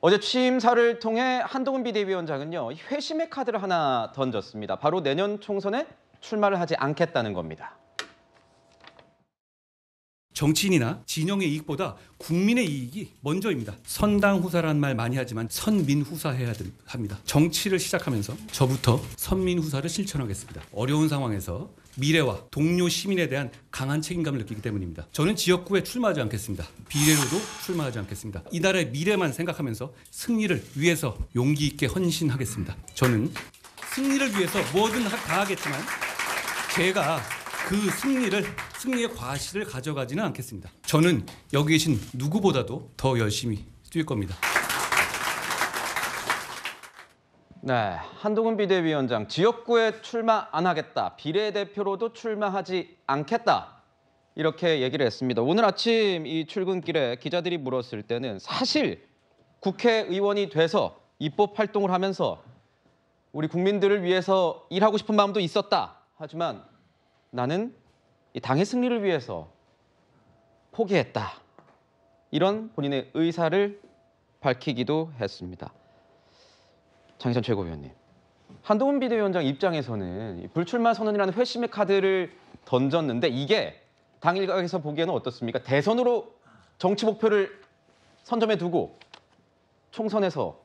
어제 취임사를 통해 한동훈 비대위원장은요 회심의 카드를 하나 던졌습니다. 바로 내년 총선에 출마를 하지 않겠다는 겁니다. 정치인이나 진영의 이익보다 국민의 이익이 먼저입니다. 선당 후사라말 많이 하지만 선민 후사해야 합니다. 정치를 시작하면서 저부터 선민 후사를 실천하겠습니다. 어려운 상황에서 미래와 동료 시민에 대한 강한 책임감을 느끼기 때문입니다. 저는 지역구에 출마하지 않겠습니다. 비례로도 출마하지 않겠습니다. 이 나라의 미래만 생각하면서 승리를 위해서 용기 있게 헌신하겠습니다. 저는 승리를 위해서 뭐든 다 하겠지만 제가 그 승리를 승리의 과실을 가져가지는 않겠습니다. 저는 여기 계신 누구보다도 더 열심히 뛸 겁니다. 네, 한동훈 비대위원장 지역구에 출마 안 하겠다. 비례대표로도 출마하지 않겠다. 이렇게 얘기를 했습니다. 오늘 아침 이 출근길에 기자들이 물었을 때는 사실 국회의원이 돼서 입법 활동을 하면서 우리 국민들을 위해서 일하고 싶은 마음도 있었다. 하지만 나는 이 당의 승리를 위해서 포기했다. 이런 본인의 의사를 밝히기도 했습니다. 장희선 최고위원님. 한동훈 비대위원장 입장에서는 불출마 선언이라는 회심의 카드를 던졌는데 이게 당 일각에서 보기에는 어떻습니까? 대선으로 정치 목표를 선점에 두고 총선에서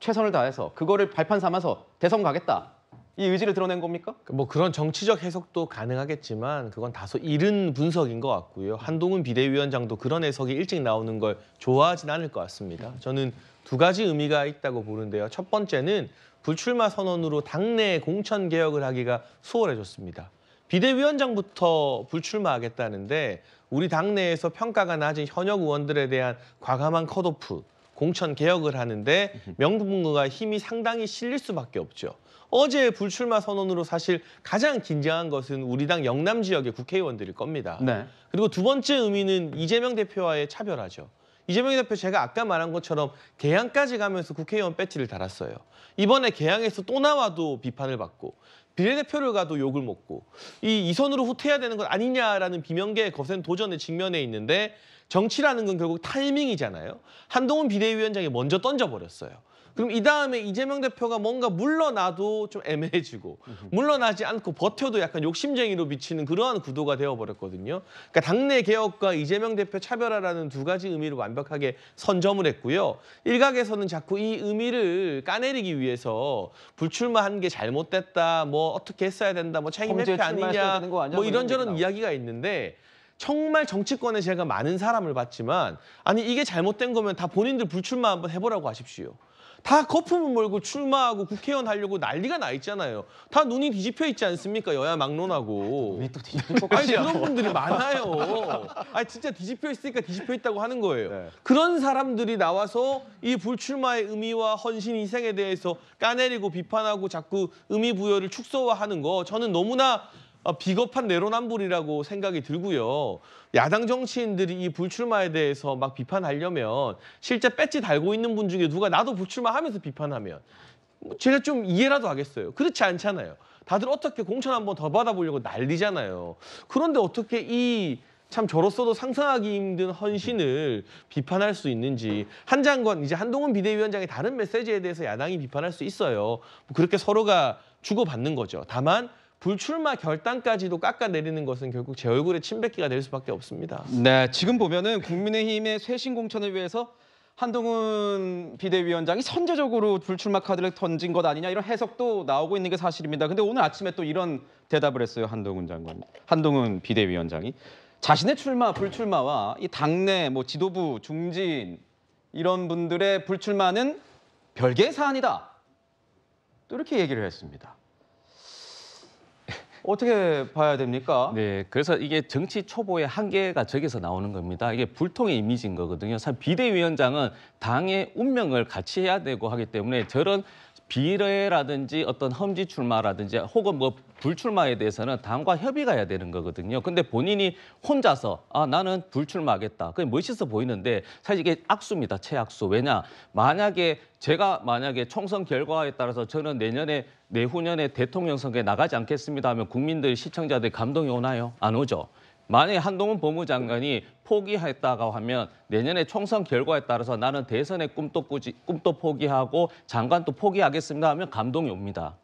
최선을 다해서 그거를 발판 삼아서 대선 가겠다. 이 의지를 드러낸 겁니까? 뭐 그런 정치적 해석도 가능하겠지만 그건 다소 이른 분석인 것 같고요. 한동훈 비대위원장도 그런 해석이 일찍 나오는 걸 좋아하진 않을 것 같습니다. 저는 두 가지 의미가 있다고 보는데요. 첫 번째는 불출마 선언으로 당내 공천 개혁을 하기가 수월해졌습니다. 비대위원장부터 불출마하겠다는데 우리 당내에서 평가가 낮은 현역 의원들에 대한 과감한 컷오프, 공천 개혁을 하는데 명분과 힘이 상당히 실릴 수밖에 없죠. 어제 불출마 선언으로 사실 가장 긴장한 것은 우리 당 영남 지역의 국회의원들일 겁니다. 네. 그리고 두 번째 의미는 이재명 대표와의 차별화죠. 이재명 대표 제가 아까 말한 것처럼 개항까지 가면서 국회의원 배지를 달았어요. 이번에 개항에서 또 나와도 비판을 받고 비례대표를 가도 욕을 먹고 이 이선으로 후퇴해야 되는 것 아니냐라는 비명계의 거센 도전에 직면해 있는데 정치라는 건 결국 타이밍이잖아요. 한동훈 비대위원장이 먼저 던져버렸어요. 그럼 이 다음에 이재명 대표가 뭔가 물러나도 좀 애매해지고 물러나지 않고 버텨도 약간 욕심쟁이로 비치는 그러한 구도가 되어버렸거든요. 그러니까 당내 개혁과 이재명 대표 차별화라는 두 가지 의미를 완벽하게 선점을 했고요. 일각에서는 자꾸 이 의미를 까내리기 위해서 불출마한 게 잘못됐다, 뭐 어떻게 했어야 된다, 뭐 책임 회피 아니냐, 뭐, 뭐 이런저런 이야기가 있는데 정말 정치권에 제가 많은 사람을 봤지만 아니 이게 잘못된 거면 다 본인들 불출마 한번 해보라고 하십시오. 다 거품을 몰고 출마하고 국회의원 하려고 난리가 나 있잖아요. 다 눈이 뒤집혀 있지 않습니까? 여야 막론하고. 왜또 뒤집힐 것 아니 그런 분들이 많아요. 아니 진짜 뒤집혀 있으니까 뒤집혀 있다고 하는 거예요. 네. 그런 사람들이 나와서 이 불출마의 의미와 헌신 희생에 대해서 까내리고 비판하고 자꾸 의미 부여를 축소화하는 거 저는 너무나 아, 비겁한 내로남불이라고 생각이 들고요. 야당 정치인들이 이 불출마에 대해서 막 비판하려면 실제 배지 달고 있는 분 중에 누가 나도 불출마하면서 비판하면 뭐 제가 좀 이해라도 하겠어요. 그렇지 않잖아요. 다들 어떻게 공천 한번 더 받아보려고 난리잖아요. 그런데 어떻게 이 참 저로서도 상상하기 힘든 헌신을 비판할 수 있는지 한 장관 이제 한동훈 비대위원장의 다른 메시지에 대해서 야당이 비판할 수 있어요. 뭐 그렇게 서로가 주고받는 거죠. 다만 불출마 결단까지도 깎아내리는 것은 결국 제 얼굴에 침뱉기가 될 수밖에 없습니다. 네, 지금 보면은 국민의힘의 쇄신 공천을 위해서 한동훈 비대위원장이 선제적으로 불출마 카드를 던진 것 아니냐 이런 해석도 나오고 있는 게 사실입니다. 근데 오늘 아침에 또 이런 대답을 했어요 한동훈 장관, 한동훈 비대위원장이 자신의 출마 불출마와 이 당내 뭐 지도부 중진 이런 분들의 불출마는 별개의 사안이다. 또 이렇게 얘기를 했습니다. 어떻게 봐야 됩니까? 네, 그래서 이게 정치 초보의 한계가 저기서 나오는 겁니다. 이게 불통의 이미지인 거거든요. 사실 비대위원장은 당의 운명을 같이 해야 되고 하기 때문에 저런 비례라든지 어떤 험지 출마라든지 혹은 뭐 불출마에 대해서는 당과 협의가 해야 되는 거거든요. 근데 본인이 혼자서 아 나는 불출마하겠다. 그게 멋있어 보이는데 사실 이게 악수입니다. 최악수. 왜냐? 만약에 제가 만약에 총선 결과에 따라서 저는 내년에 내후년에 대통령 선거에 나가지 않겠습니다 하면 국민들 시청자들 감동이 오나요? 안 오죠. 만약에 한동훈 법무장관이 포기했다고 하면 내년에 총선 결과에 따라서 나는 대선의 꿈도 꾸지, 꿈도 포기하고 장관도 포기하겠습니다 하면 감동이 옵니다.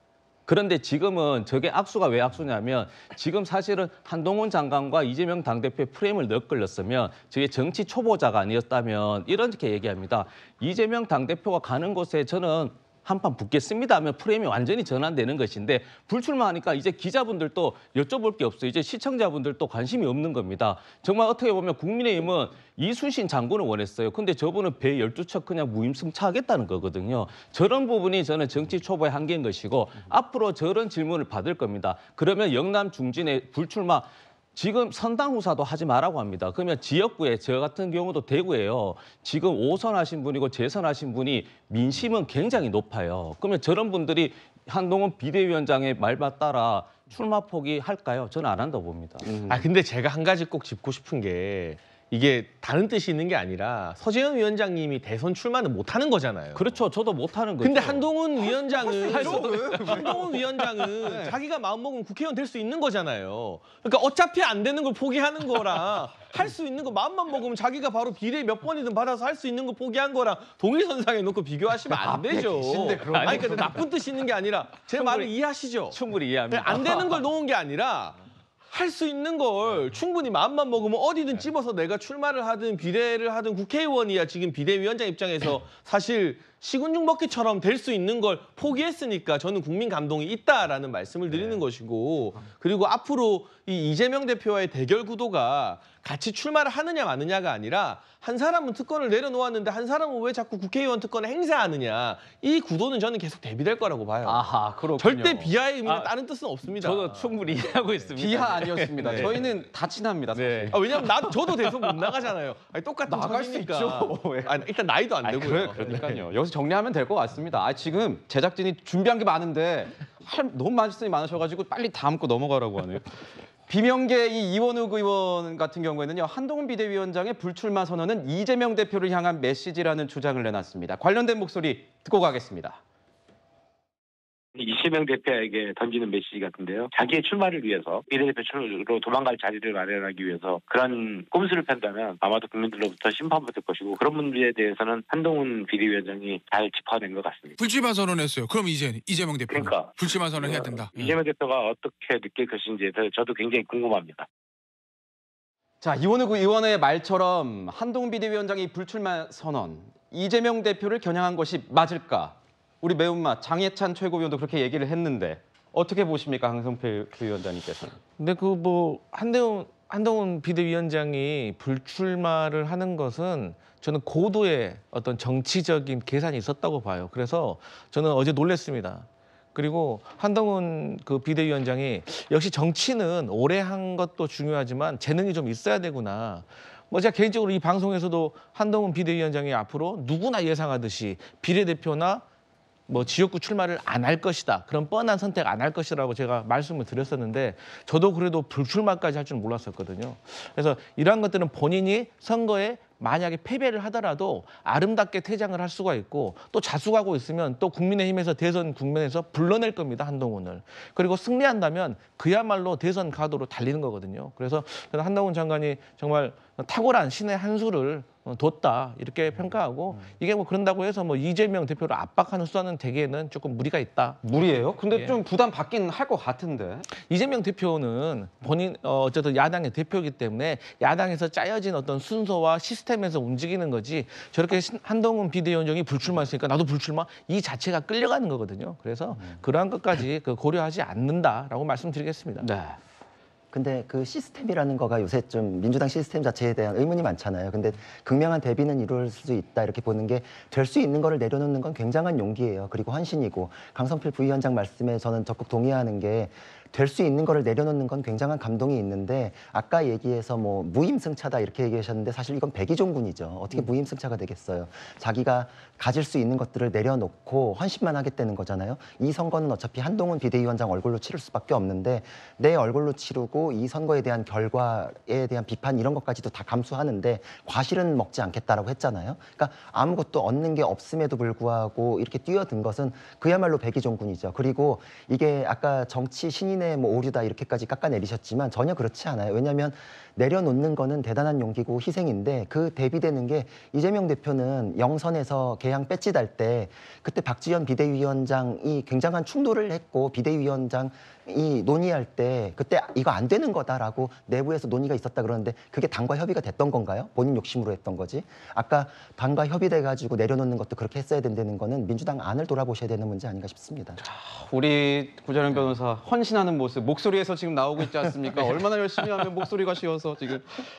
그런데 지금은 저게 악수가 왜 악수냐면 지금 사실은 한동훈 장관과 이재명 당대표의 프레임을 넋걸렸으면 저게 정치 초보자가 아니었다면 이렇게 얘기합니다. 이재명 당대표가 가는 곳에 저는 한판 붙겠습니다 하면 프레임이 완전히 전환되는 것인데 불출마하니까 이제 기자분들도 여쭤볼 게 없어요. 이제 시청자분들도 관심이 없는 겁니다. 정말 어떻게 보면 국민의힘은 이순신 장군을 원했어요. 근데 저분은 배 열두 척 그냥 무임승차하겠다는 거거든요. 저런 부분이 저는 정치 초보의 한계인 것이고 앞으로 저런 질문을 받을 겁니다. 그러면 영남 중진의 불출마 지금 선당 후사도 하지 말라고 합니다. 그러면 지역구에 저 같은 경우도 대구예요. 지금 오선 하신 분이고 재선 하신 분이 민심은 굉장히 높아요. 그러면 저런 분들이 한동훈 비대위원장의 말바 따라 출마 포기할까요? 저는 안 한다고 봅니다. 음. 아 근데 제가 한 가지 꼭 짚고 싶은 게 이게 다른 뜻이 있는 게 아니라 서재현 위원장님이 대선 출마는 못 하는 거잖아요. 그렇죠. 저도 못 하는 거죠. 근데 한동훈 아, 위원장은 한동훈 위원장은 네. 자기가 마음먹으면 국회의원 될 수 있는 거잖아요. 그러니까 어차피 안 되는 걸 포기하는 거랑 할 수 있는 거 마음만 먹으면 자기가 바로 비례 몇 번이든 받아서 할 수 있는 거 포기한 거랑 동일선상에 놓고 비교하시면 안 되죠. 계신데, 아니 그러까 나쁜 뜻이 있는 게 아니라 제 충분히, 말을 이해하시죠. 충분히 이해합니다. 네, 안 되는 걸 놓은 게 아니라 할수 있는 걸 네. 충분히 마음만 먹으면 어디든 네. 집어서 내가 출마를 하든 비례를 하든 국회의원이야 지금 비대위원장 입장에서 사실 시군중 먹기처럼 될 수 있는 걸 포기했으니까 저는 국민 감동이 있다라는 말씀을 드리는 네. 것이고 아. 그리고 앞으로 이 이재명 대표와의 대결 구도가 같이 출마를 하느냐 마느냐가 아니라 한 사람은 특권을 내려놓았는데 한 사람은 왜 자꾸 국회의원 특권을 행사하느냐 이 구도는 저는 계속 대비될 거라고 봐요. 아하 그렇군요. 절대 비하의 의미는 아, 다른 뜻은 없습니다. 저도 충분히 이해하고 있습니다. 비하 아니었습니다. 네. 저희는 다 친합니다. 네. 아, 왜냐하면 나도 저도 대선 못 나가잖아요. 아니, 똑같은 나갈 처지니까. 수 있죠. 아니, 일단 나이도 안아 되고요. 그래, 그러니까요. 네. 여기서 정리하면 될 것 같습니다. 아, 지금 제작진이 준비한 게 많은데 할, 너무 말씀이 많으셔가지고 빨리 다음 거 넘어가라고 하네요. 비명계 이 이원욱 의원 같은 경우에는요 한동훈 비대위원장의 불출마 선언은 이재명 대표를 향한 메시지라는 주장을 내놨습니다. 관련된 목소리 듣고 가겠습니다. 이시명 대표에게 던지는 메시지 같은데요. 자기의 출마를 위해서 비례대표로 도망갈 자리를 마련하기 위해서 그런 꼼수를 편다면 아마도 국민들로부터 심판받을 것이고 그런 문제에 대해서는 한동훈 비대위원장이 잘 짚어낸 것 같습니다. 불출마 선언했어요. 그럼 이제 이재명 대표 그러니까 불출마 선언해야 네. 된다. 이재명 대표가 어떻게 느낄 것인지에 대해서 저도 굉장히 궁금합니다. 자 이원우 의원의 말처럼 한동훈 비대위원장이 불출마 선언 이재명 대표를 겨냥한 것이 맞을까? 우리 매운맛 장해찬 최고위원도 그렇게 얘기를 했는데 어떻게 보십니까 강성필 그 위원장님께서는? 근데 그 뭐 한대훈 한동훈 비대위원장이 불출마를 하는 것은 저는 고도의 어떤 정치적인 계산이 있었다고 봐요. 그래서 저는 어제 놀랬습니다. 그리고 한동훈 그 비대위원장이 역시 정치는 오래 한 것도 중요하지만 재능이 좀 있어야 되구나. 뭐 제가 개인적으로 이 방송에서도 한동훈 비대위원장이 앞으로 누구나 예상하듯이 비례대표나 뭐 지역구 출마를 안 할 것이다. 그런 뻔한 선택 안 할 것이라고 제가 말씀을 드렸었는데 저도 그래도 불출마까지 할 줄 몰랐었거든요. 그래서 이러한 것들은 본인이 선거에 만약에 패배를 하더라도 아름답게 퇴장을 할 수가 있고 또 자숙하고 있으면 또 국민의힘에서 대선 국면에서 불러낼 겁니다 한동훈을 그리고 승리한다면 그야말로 대선 가도로 달리는 거거든요 그래서 한동훈 장관이 정말 탁월한 신의 한 수를 어, 뒀다 이렇게 음, 평가하고 음. 이게 뭐 그런다고 해서 뭐 이재명 대표를 압박하는 수단은 대개는 조금 무리가 있다. 무리예요? 근데 예. 좀 부담 받긴 할것 같은데. 이재명 대표는 본인 어, 어쨌든 야당의 대표이기 때문에 야당에서 짜여진 어떤 순서와 시스템 시스템에서 움직이는 거지 저렇게 한동훈 비대위원장이 불출마했으니까 나도 불출마 이 자체가 끌려가는 거거든요. 그래서 음. 그러한 것까지 그 고려하지 않는다라고 말씀드리겠습니다. 네. 근데 그 시스템이라는 거가 요새 좀 민주당 시스템 자체에 대한 의문이 많잖아요. 근데 극명한 대비는 이룰 수 있다 이렇게 보는 게 될 수 있는 거를 내려놓는 건 굉장한 용기예요. 그리고 헌신이고 강성필 부위원장 말씀에 저는 적극 동의하는 게 될수 있는 거를 내려놓는 건 굉장한 감동이 있는데 아까 얘기해서 뭐 무임승차다 이렇게 얘기하셨는데 사실 이건 백의종군이죠. 어떻게 음. 무임승차가 되겠어요. 자기가 가질 수 있는 것들을 내려놓고 헌신만 하겠다는 거잖아요. 이 선거는 어차피 한동훈 비대위원장 얼굴로 치를 수밖에 없는데 내 얼굴로 치르고 이 선거에 대한 결과에 대한 비판 이런 것까지도 다 감수하는데 과실은 먹지 않겠다라고 했잖아요. 그러니까 아무것도 얻는 게 없음에도 불구하고 이렇게 뛰어든 것은 그야말로 백의종군이죠. 그리고 이게 아까 정치 신인 때문에 네, 뭐 오류다 이렇게까지 깎아내리셨지만 전혀 그렇지 않아요. 왜냐하면 내려놓는 거는 대단한 용기고 희생인데 그 대비되는 게 이재명 대표는 영선에서 개항 배지 달 때 그때 박지현 비대위원장이 굉장한 충돌을 했고 비대위원장이 논의할 때 그때 이거 안 되는 거다라고 내부에서 논의가 있었다 그러는데 그게 당과 협의가 됐던 건가요? 본인 욕심으로 했던 거지. 아까 당과 협의돼 가지고 내려놓는 것도 그렇게 했어야 된다는 거는 민주당 안을 돌아보셔야 되는 문제 아닌가 싶습니다. 자, 우리 구재룡 변호사 헌신하는 하는 모습 목소리에서 지금 나오고 있지 않습니까? 네. 얼마나 열심히 하면 목소리가 쉬워서 지금